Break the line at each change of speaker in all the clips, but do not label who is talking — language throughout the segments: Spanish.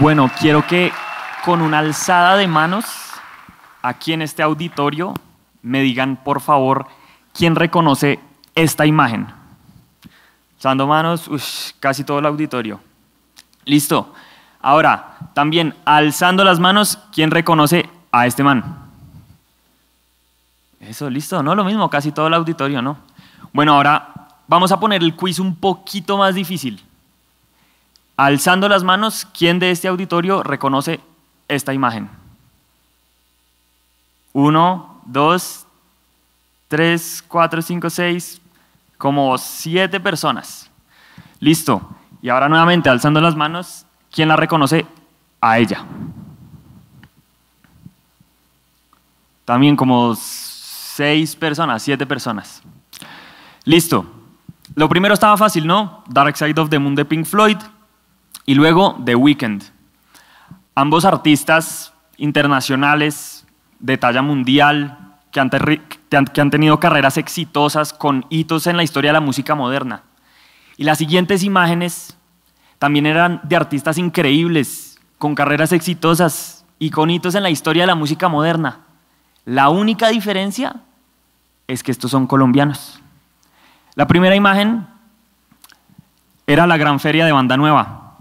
Bueno, quiero que con una alzada de manos aquí en este auditorio me digan, por favor, quién reconoce esta imagen. Alzando manos, casi todo el auditorio. Listo. Ahora, también alzando las manos, ¿quién reconoce a este man? Eso, listo, ¿no? Lo mismo, casi todo el auditorio, ¿no? Bueno, ahora vamos a poner el quiz un poquito más difícil. Alzando las manos, ¿quién de este auditorio reconoce esta imagen? Uno, dos, tres, cuatro, cinco, seis, como siete personas. Listo. Y ahora nuevamente, alzando las manos, ¿quién la reconoce? A ella. También como seis personas, siete personas. Listo. Lo primero estaba fácil, ¿no? Dark Side of the Moon de Pink Floyd y luego The Weeknd. Ambos artistas internacionales de talla mundial que han, que han tenido carreras exitosas con hitos en la historia de la música moderna. Y las siguientes imágenes también eran de artistas increíbles, con carreras exitosas y con hitos en la historia de la música moderna. La única diferencia es que estos son colombianos. La primera imagen era la Gran Feria de Banda Nueva,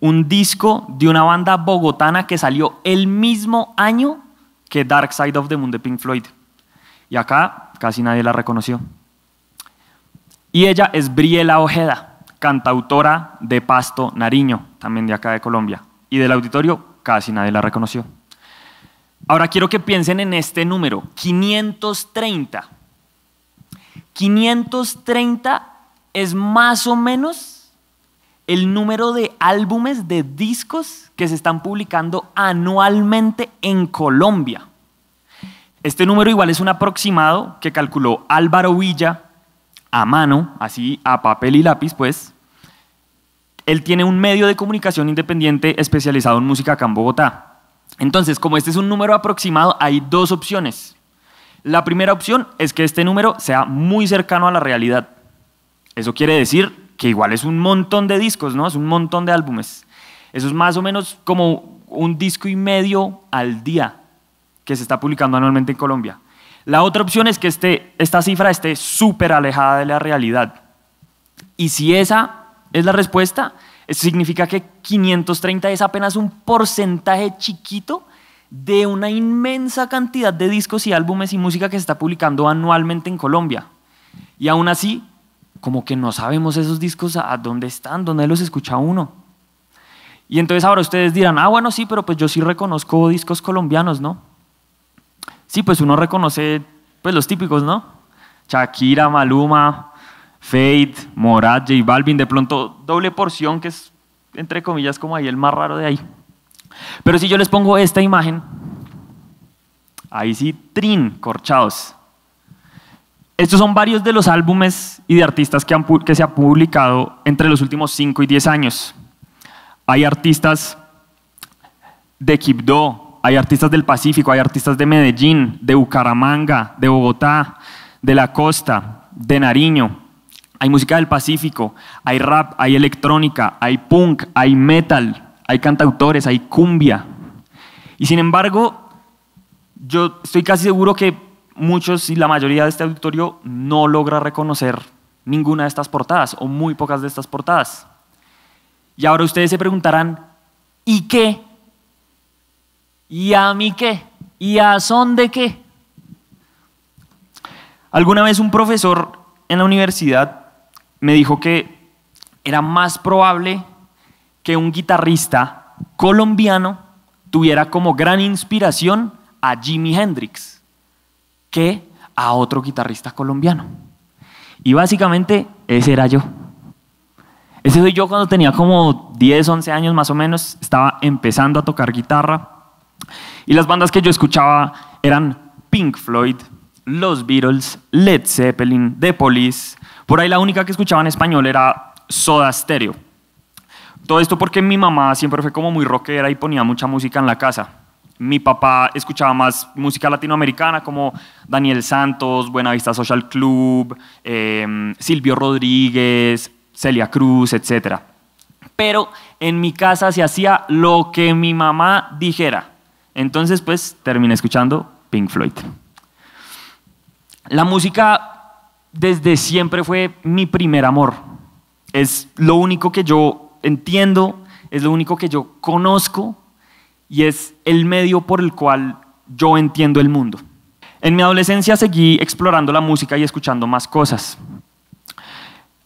un disco de una banda bogotana que salió el mismo año que Dark Side of the Moon de Pink Floyd. Y acá casi nadie la reconoció. Y ella es Briela Ojeda, cantautora de Pasto Nariño, también de acá de Colombia. Y del auditorio casi nadie la reconoció. Ahora quiero que piensen en este número, 530. 530 es más o menos el número de álbumes de discos que se están publicando anualmente en Colombia. Este número igual es un aproximado que calculó Álvaro Villa a mano, así a papel y lápiz, pues. Él tiene un medio de comunicación independiente especializado en música acá en Bogotá. Entonces, como este es un número aproximado, hay dos opciones. La primera opción es que este número sea muy cercano a la realidad. Eso quiere decir que igual es un montón de discos, ¿no? Es un montón de álbumes. Eso es más o menos como un disco y medio al día que se está publicando anualmente en Colombia. La otra opción es que este, esta cifra esté súper alejada de la realidad. Y si esa es la respuesta, significa que 530 es apenas un porcentaje chiquito de una inmensa cantidad de discos y álbumes y música que se está publicando anualmente en Colombia. Y aún así, como que no sabemos esos discos a dónde están, dónde los escucha uno. Y entonces ahora ustedes dirán, ah, bueno, sí, pero pues yo sí reconozco discos colombianos, ¿no? Sí, pues uno reconoce pues los típicos, ¿no? Shakira, Maluma, Fade, Morat, y Balvin, de pronto doble porción, que es entre comillas como ahí el más raro de ahí. Pero si yo les pongo esta imagen, ahí sí, trin, corchados. Estos son varios de los álbumes y de artistas que, que se han publicado entre los últimos 5 y 10 años. Hay artistas de Quibdó, hay artistas del Pacífico, hay artistas de Medellín, de Bucaramanga, de Bogotá, de la costa, de Nariño, hay música del Pacífico, hay rap, hay electrónica, hay punk, hay metal, hay cantautores, hay cumbia. Y sin embargo, yo estoy casi seguro que muchos y la mayoría de este auditorio no logra reconocer ninguna de estas portadas o muy pocas de estas portadas. Y ahora ustedes se preguntarán, ¿y qué? ¿Y a mí qué? ¿Y a son de qué? Alguna vez un profesor en la universidad me dijo que era más probable que un guitarrista colombiano tuviera como gran inspiración a Jimi Hendrix que a otro guitarrista colombiano. Y básicamente ese era yo. Ese soy yo cuando tenía como 10, 11 años más o menos, estaba empezando a tocar guitarra. Y las bandas que yo escuchaba eran Pink Floyd, Los Beatles, Led Zeppelin, The Police, por ahí la única que escuchaba en español era Soda Stereo. Todo esto porque mi mamá siempre fue como muy rockera y ponía mucha música en la casa. Mi papá escuchaba más música latinoamericana como Daniel Santos, Buenavista Social Club, em, Silvio Rodríguez, Celia Cruz, etc. Pero en mi casa se hacía lo que mi mamá dijera. Entonces, pues terminé escuchando Pink Floyd. La música desde siempre fue mi primer amor. Es lo único que yo entiendo, es lo único que yo conozco y es el medio por el cual yo entiendo el mundo. En mi adolescencia seguí explorando la música y escuchando más cosas,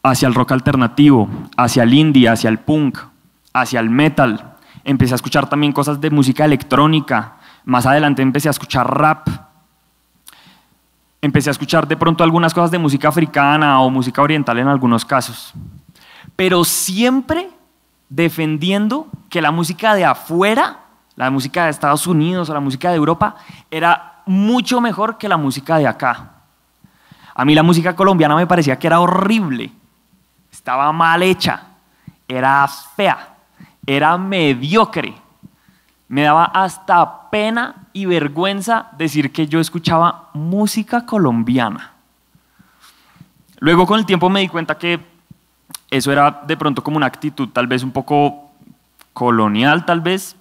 hacia el rock alternativo, hacia el indie, hacia el punk, hacia el metal. Empecé a escuchar también cosas de música electrónica. Más adelante empecé a escuchar rap empecé a escuchar de pronto algunas cosas de música africana o música oriental en algunos casos, pero siempre defendiendo que la música de afuera, la música de Estados Unidos o la música de Europa, era mucho mejor que la música de acá. A mí la música colombiana me parecía que era horrible, estaba mal hecha, era fea, era mediocre. Me daba hasta pena y vergüenza decir que yo escuchaba música colombiana. Luego con el tiempo me di cuenta que eso era de pronto como una actitud tal vez un poco colonial, tal vez,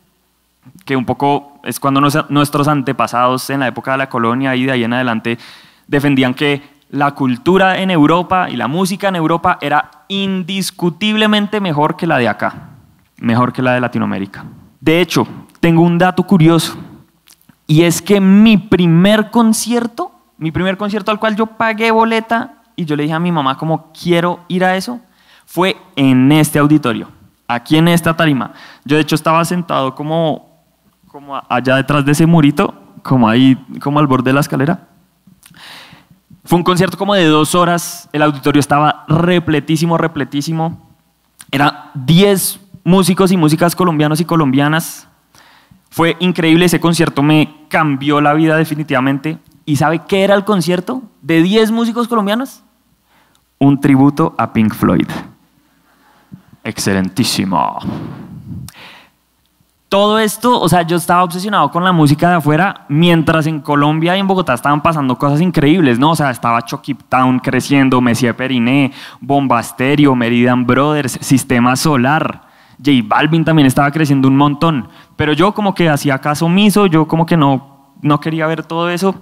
que un poco es cuando nuestros antepasados en la época de la colonia y de ahí en adelante defendían que la cultura en Europa y la música en Europa era indiscutiblemente mejor que la de acá, mejor que la de Latinoamérica. De hecho, tengo un dato curioso y es que mi primer concierto, mi primer concierto al cual yo pagué boleta y yo le dije a mi mamá como quiero ir a eso, fue en este auditorio, aquí en esta tarima. Yo de hecho estaba sentado como, como allá detrás de ese murito, como ahí, como al borde de la escalera. Fue un concierto como de dos horas, el auditorio estaba repletísimo, repletísimo. Era 10 músicos y músicas colombianos y colombianas, fue increíble ese concierto, me cambió la vida definitivamente. ¿Y sabe qué era el concierto de 10 músicos colombianos? Un tributo a Pink Floyd. Excelentísimo. Todo esto, o sea, yo estaba obsesionado con la música de afuera, mientras en Colombia y en Bogotá estaban pasando cosas increíbles, ¿no? O sea, estaba Chokip Town creciendo, Messier Periné, Bombasterio, Meridian Brothers, Sistema Solar, J Balvin también estaba creciendo un montón. Pero yo como que hacía caso omiso, yo como que no, no quería ver todo eso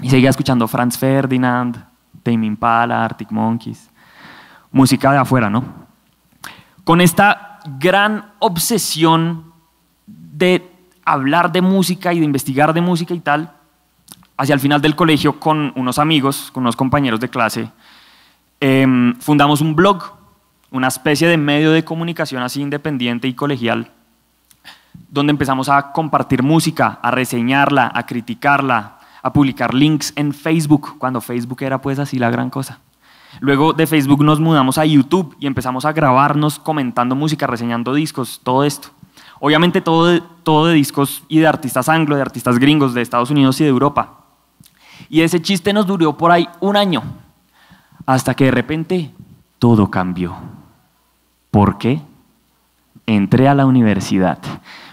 y seguía escuchando Franz Ferdinand, Tame Impala, Arctic Monkeys, música de afuera, ¿no? Con esta gran obsesión de hablar de música y de investigar de música y tal, hacia el final del colegio con unos amigos, con unos compañeros de clase, em, fundamos un blog, una especie de medio de comunicación así independiente y colegial donde empezamos a compartir música, a reseñarla, a criticarla, a publicar links en Facebook, cuando Facebook era pues así la gran cosa. Luego de Facebook nos mudamos a YouTube y empezamos a grabarnos comentando música, reseñando discos, todo esto. Obviamente todo de, todo de discos y de artistas anglo, de artistas gringos, de Estados Unidos y de Europa. Y ese chiste nos duró por ahí un año, hasta que de repente todo cambió. ¿Por qué? Entré a la universidad.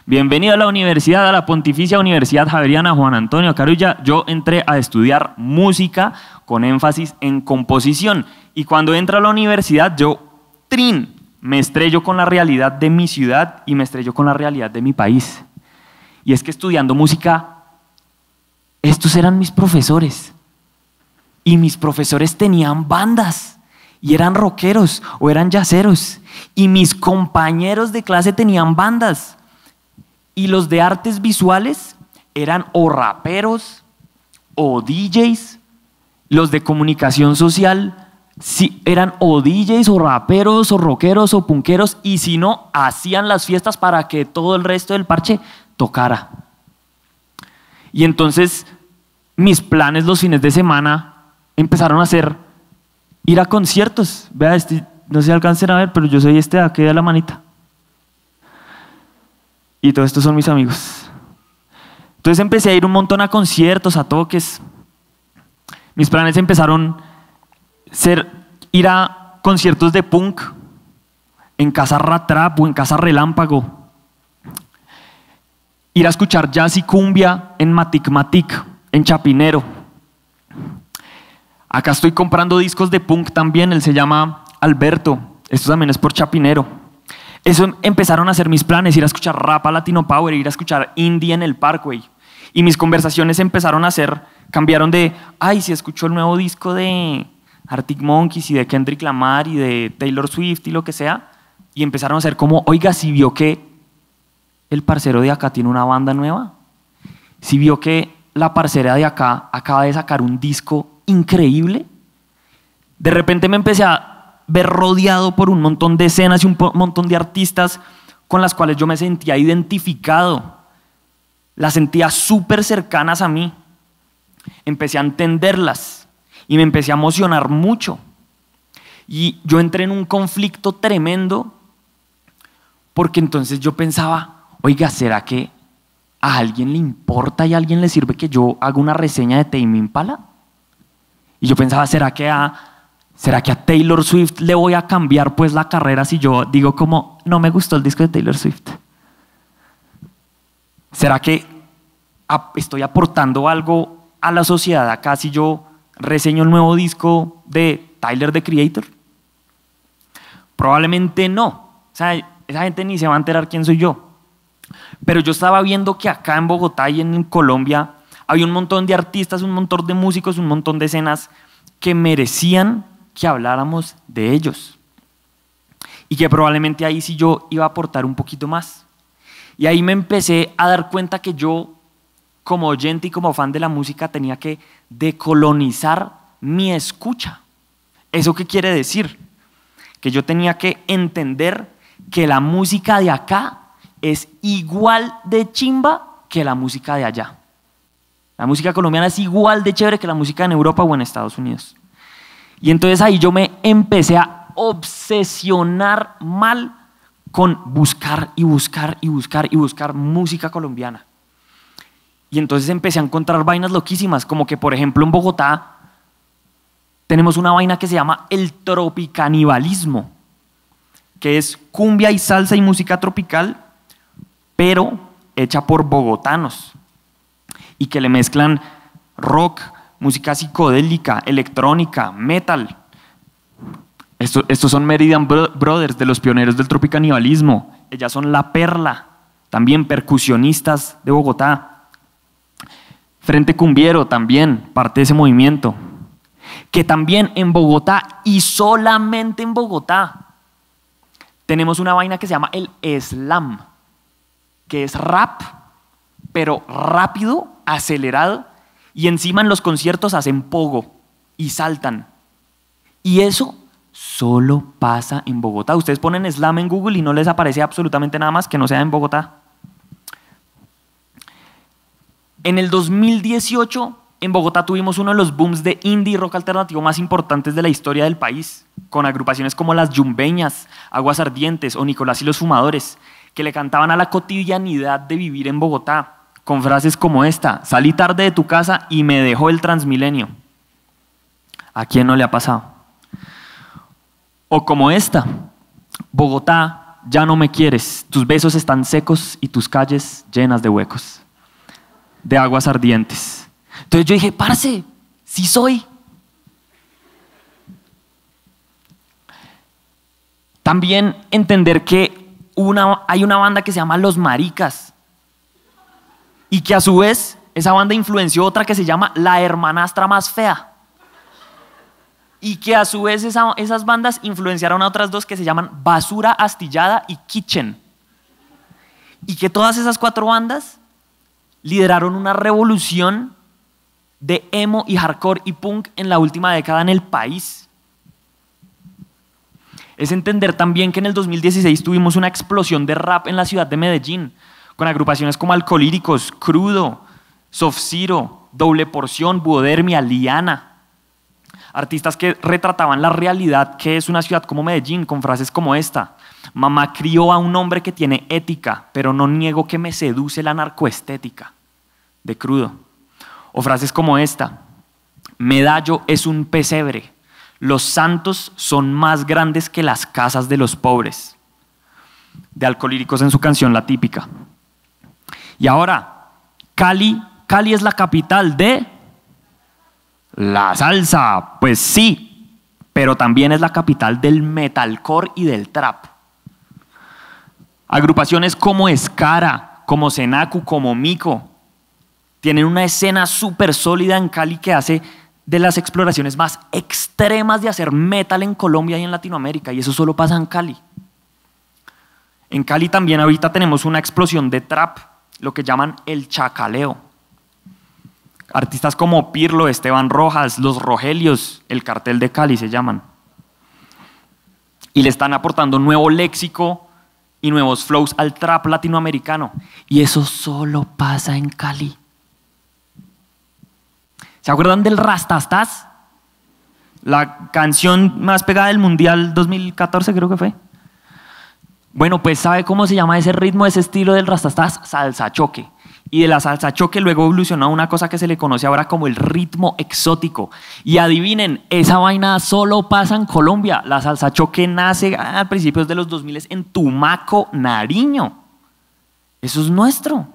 Bienvenido a la universidad, a la Pontificia Universidad Javeriana Juan Antonio Carulla. Yo entré a estudiar música con énfasis en composición y cuando entro a la universidad yo, trin, me estrello con la realidad de mi ciudad y me estrello con la realidad de mi país. Y es que estudiando música, estos eran mis profesores. Y mis profesores tenían bandas y eran rockeros o eran yaceros. Y mis compañeros de clase tenían bandas. Y los de artes visuales eran o raperos o DJs. Los de comunicación social sí, eran o DJs o raperos o rockeros o punqueros. Y si no, hacían las fiestas para que todo el resto del parche tocara. Y entonces mis planes los fines de semana empezaron a ser ir a conciertos. Vea, este, no se alcancen a ver, pero yo soy este de aquí de la manita. Y todos estos son mis amigos. Entonces empecé a ir un montón a conciertos, a toques. Mis planes empezaron ser ir a conciertos de punk en casa Ratrap o en casa Relámpago. Ir a escuchar jazz y cumbia en Matic Matic, en Chapinero. Acá estoy comprando discos de punk también, él se llama Alberto. Esto también es por Chapinero. Eso empezaron a hacer mis planes, ir a escuchar rap Latino Power, ir a escuchar indie en el Parkway. Y mis conversaciones empezaron a ser, cambiaron de, ay, si escucho el nuevo disco de Arctic Monkeys y de Kendrick Lamar y de Taylor Swift y lo que sea. Y empezaron a ser como, oiga, si vio que el parcero de acá tiene una banda nueva, si vio que la parcera de acá acaba de sacar un disco increíble, de repente me empecé a ver rodeado por un montón de escenas y un montón de artistas con las cuales yo me sentía identificado, las sentía súper cercanas a mí. Empecé a entenderlas y me empecé a emocionar mucho. Y yo entré en un conflicto tremendo porque entonces yo pensaba, oiga, ¿será que a alguien le importa y a alguien le sirve que yo haga una reseña de Tame Pala? Y yo pensaba, ¿será que a ¿Será que a Taylor Swift le voy a cambiar pues la carrera si yo digo como no me gustó el disco de Taylor Swift? ¿Será que estoy aportando algo a la sociedad acá si yo reseño el nuevo disco de Tyler the Creator? Probablemente no. O sea, esa gente ni se va a enterar quién soy yo. Pero yo estaba viendo que acá en Bogotá y en Colombia había un montón de artistas, un montón de músicos, un montón de escenas que merecían que habláramos de ellos. Y que probablemente ahí sí yo iba a aportar un poquito más. Y ahí me empecé a dar cuenta que yo, como oyente y como fan de la música, tenía que decolonizar mi escucha. ¿Eso qué quiere decir? Que yo tenía que entender que la música de acá es igual de chimba que la música de allá. La música colombiana es igual de chévere que la música en Europa o en Estados Unidos. Y entonces ahí yo me empecé a obsesionar mal con buscar y buscar y buscar y buscar música colombiana. Y entonces empecé a encontrar vainas loquísimas, como que por ejemplo en Bogotá tenemos una vaina que se llama el tropicanibalismo, que es cumbia y salsa y música tropical, pero hecha por bogotanos, y que le mezclan rock, música psicodélica, electrónica, metal. estos son Meridian Brothers, de los pioneros del tropicanibalismo. Ellas son La Perla, también percusionistas de Bogotá. Frente Cumbiero también, parte de ese movimiento. Que también en Bogotá y solamente en Bogotá tenemos una vaina que se llama el slam, que es rap, pero rápido, acelerado y encima en los conciertos hacen pogo y saltan. Y eso solo pasa en Bogotá. Ustedes ponen slam en Google y no les aparece absolutamente nada más que no sea en Bogotá. En el 2018, en Bogotá tuvimos uno de los booms de indie rock alternativo más importantes de la historia del país, con agrupaciones como Las Yumbeñas, Aguas Ardientes o Nicolás y los Fumadores, que le cantaban a la cotidianidad de vivir en Bogotá, con frases como esta, salí tarde de tu casa y me dejó el transmilenio. ¿A quién no le ha pasado? O como esta, Bogotá, ya no me quieres, tus besos están secos y tus calles llenas de huecos, de aguas ardientes. Entonces yo dije, parce, sí soy. También entender que una, hay una banda que se llama Los Maricas y que a su vez esa banda influenció otra que se llama La Hermanastra Más Fea. Y que a su vez esas bandas influenciaron a otras dos que se llaman Basura Astillada y Kitchen. Y que todas esas cuatro bandas lideraron una revolución de emo y hardcore y punk en la última década en el país. Es entender también que en el 2016 tuvimos una explosión de rap en la ciudad de Medellín, con agrupaciones como Alcolíricos, crudo, Sofciro, doble porción, buodermia, liana. Artistas que retrataban la realidad que es una ciudad como Medellín con frases como esta. Mamá crió a un hombre que tiene ética, pero no niego que me seduce la narcoestética de crudo. O frases como esta. Medallo es un pesebre. Los santos son más grandes que las casas de los pobres. De Alcolíricos en su canción La Típica. Y ahora, Cali, Cali es la capital de la salsa, pues sí, pero también es la capital del metalcore y del trap. Agrupaciones como Escara, como Senaku, como Mico, tienen una escena súper sólida en Cali que hace de las exploraciones más extremas de hacer metal en Colombia y en Latinoamérica, y eso solo pasa en Cali. En Cali también ahorita tenemos una explosión de trap lo que llaman el chacaleo. Artistas como Pirlo, Esteban Rojas, Los Rogelios, el cartel de Cali se llaman. Y le están aportando nuevo léxico y nuevos flows al trap latinoamericano. Y eso solo pasa en Cali. ¿Se acuerdan del Rastastas? La canción más pegada del Mundial 2014 creo que fue. Bueno, pues ¿sabe cómo se llama ese ritmo, ese estilo del rastastás? Salsa choque. Y de la salsa choque luego evolucionó una cosa que se le conoce ahora como el ritmo exótico. Y adivinen, esa vaina solo pasa en Colombia. La salsa choque nace a principios de los 2000 en Tumaco, Nariño. Eso es nuestro.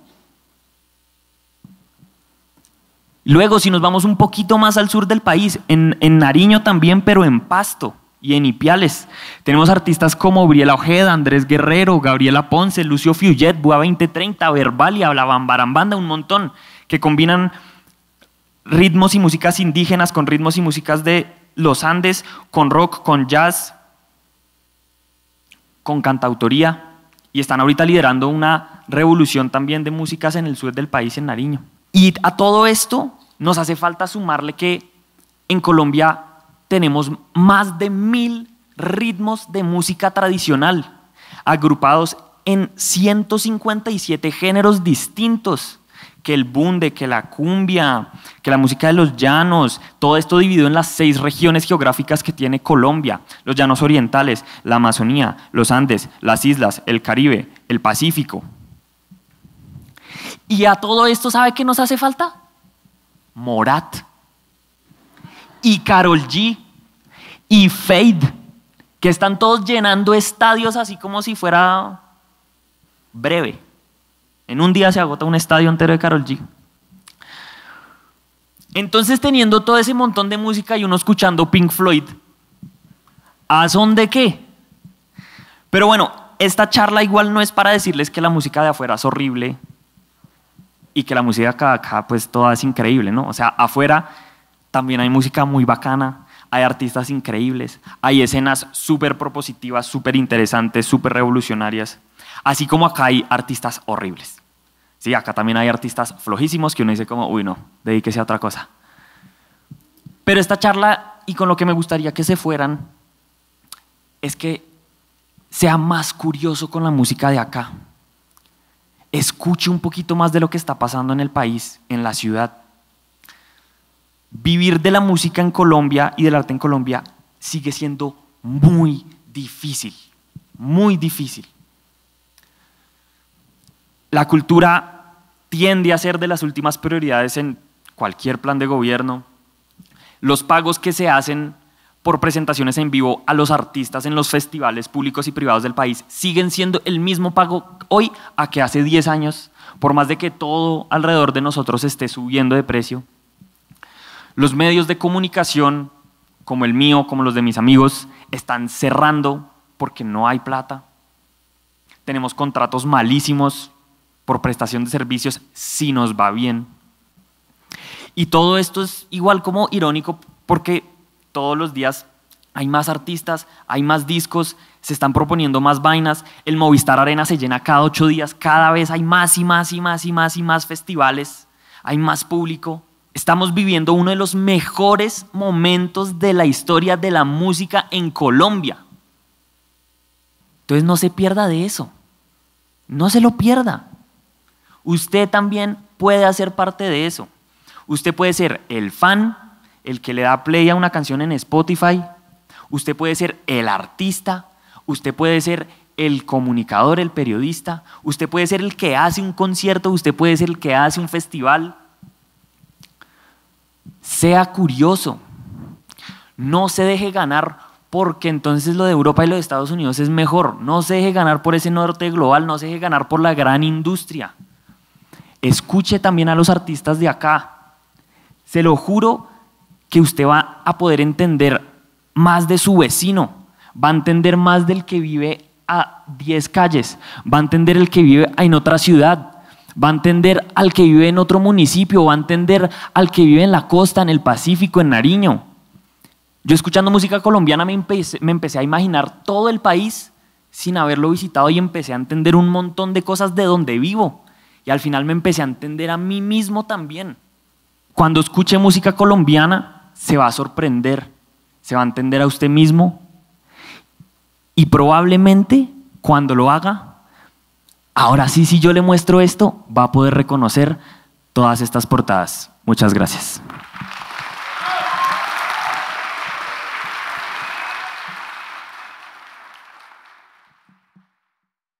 Luego, si nos vamos un poquito más al sur del país, en Nariño también, pero en Pasto y en Ipiales. Tenemos artistas como Briela Ojeda, Andrés Guerrero, Gabriela Ponce, Lucio Fiujet, Bua 2030, Verbalia, La Bambarambanda, un montón, que combinan ritmos y músicas indígenas con ritmos y músicas de los Andes, con rock, con jazz, con cantautoría, y están ahorita liderando una revolución también de músicas en el sur del país, en Nariño. Y a todo esto nos hace falta sumarle que en Colombia tenemos más de mil ritmos de música tradicional, agrupados en 157 géneros distintos, que el bunde, que la cumbia, que la música de los llanos, todo esto dividido en las seis regiones geográficas que tiene Colombia, los llanos orientales, la Amazonía, los Andes, las islas, el Caribe, el Pacífico. Y a todo esto, ¿sabe qué nos hace falta? Morat y Carol G y Fade, que están todos llenando estadios así como si fuera breve. En un día se agota un estadio entero de Carol G. Entonces, teniendo todo ese montón de música y uno escuchando Pink Floyd, ¿a son de qué? Pero bueno, esta charla igual no es para decirles que la música de afuera es horrible y que la música acá, acá pues toda es increíble, ¿no? O sea, afuera también hay música muy bacana, hay artistas increíbles, hay escenas súper propositivas, súper interesantes, súper revolucionarias, así como acá hay artistas horribles. Sí, acá también hay artistas flojísimos que uno dice como, uy, no, dedíquese a otra cosa. Pero esta charla, y con lo que me gustaría que se fueran, es que sea más curioso con la música de acá. Escuche un poquito más de lo que está pasando en el país, en la ciudad, vivir de la música en Colombia y del arte en Colombia sigue siendo muy difícil, muy difícil. La cultura tiende a ser de las últimas prioridades en cualquier plan de gobierno. Los pagos que se hacen por presentaciones en vivo a los artistas en los festivales públicos y privados del país siguen siendo el mismo pago hoy a que hace 10 años, por más de que todo alrededor de nosotros esté subiendo de precio. Los medios de comunicación, como el mío, como los de mis amigos, están cerrando porque no hay plata. Tenemos contratos malísimos por prestación de servicios si nos va bien. Y todo esto es igual como irónico porque todos los días hay más artistas, hay más discos, se están proponiendo más vainas, el Movistar Arena se llena cada ocho días, cada vez hay más y más y más y más y más festivales, hay más público, Estamos viviendo uno de los mejores momentos de la historia de la música en Colombia. Entonces no se pierda de eso. No se lo pierda. Usted también puede hacer parte de eso. Usted puede ser el fan, el que le da play a una canción en Spotify. Usted puede ser el artista. Usted puede ser el comunicador, el periodista. Usted puede ser el que hace un concierto. Usted puede ser el que hace un festival sea curioso. No se deje ganar porque entonces lo de Europa y lo de Estados Unidos es mejor. No se deje ganar por ese norte global, no se deje ganar por la gran industria. Escuche también a los artistas de acá. Se lo juro que usted va a poder entender más de su vecino, va a entender más del que vive a 10 calles, va a entender el que vive en otra ciudad, va a entender al que vive en otro municipio, va a entender al que vive en la costa, en el Pacífico, en Nariño. Yo escuchando música colombiana me empecé, a imaginar todo el país sin haberlo visitado y empecé a entender un montón de cosas de donde vivo. Y al final me empecé a entender a mí mismo también. Cuando escuche música colombiana, se va a sorprender, se va a entender a usted mismo y probablemente cuando lo haga Ahora sí, si yo le muestro esto, va a poder reconocer todas estas portadas. Muchas gracias.